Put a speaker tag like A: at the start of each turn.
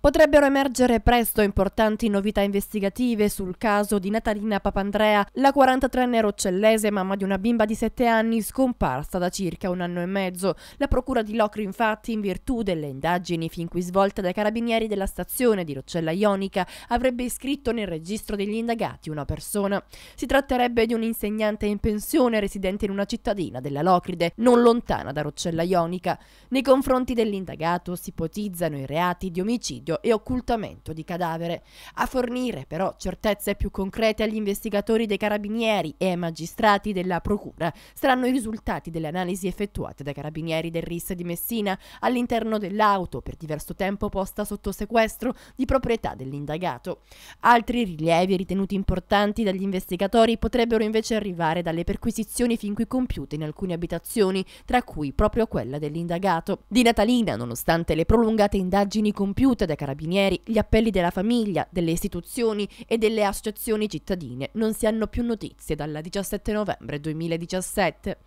A: Potrebbero emergere presto importanti novità investigative sul caso di Natalina Papandrea, la 43enne roccellese mamma di una bimba di 7 anni scomparsa da circa un anno e mezzo. La procura di Locri infatti, in virtù delle indagini fin qui svolte dai carabinieri della stazione di Roccella Ionica, avrebbe iscritto nel registro degli indagati una persona. Si tratterebbe di un insegnante in pensione residente in una cittadina della Locride, non lontana da Roccella Ionica. Nei confronti dell'indagato si ipotizzano i reati di omicidio omicidio e occultamento di cadavere. A fornire però certezze più concrete agli investigatori dei carabinieri e ai magistrati della procura saranno i risultati delle analisi effettuate dai carabinieri del RIS di Messina all'interno dell'auto per diverso tempo posta sotto sequestro di proprietà dell'indagato. Altri rilievi ritenuti importanti dagli investigatori potrebbero invece arrivare dalle perquisizioni fin qui compiute in alcune abitazioni, tra cui proprio quella dell'indagato. Di Natalina, nonostante le prolungate indagini compiute dai carabinieri, gli appelli della famiglia, delle istituzioni e delle associazioni cittadine non si hanno più notizie dalla 17 novembre 2017.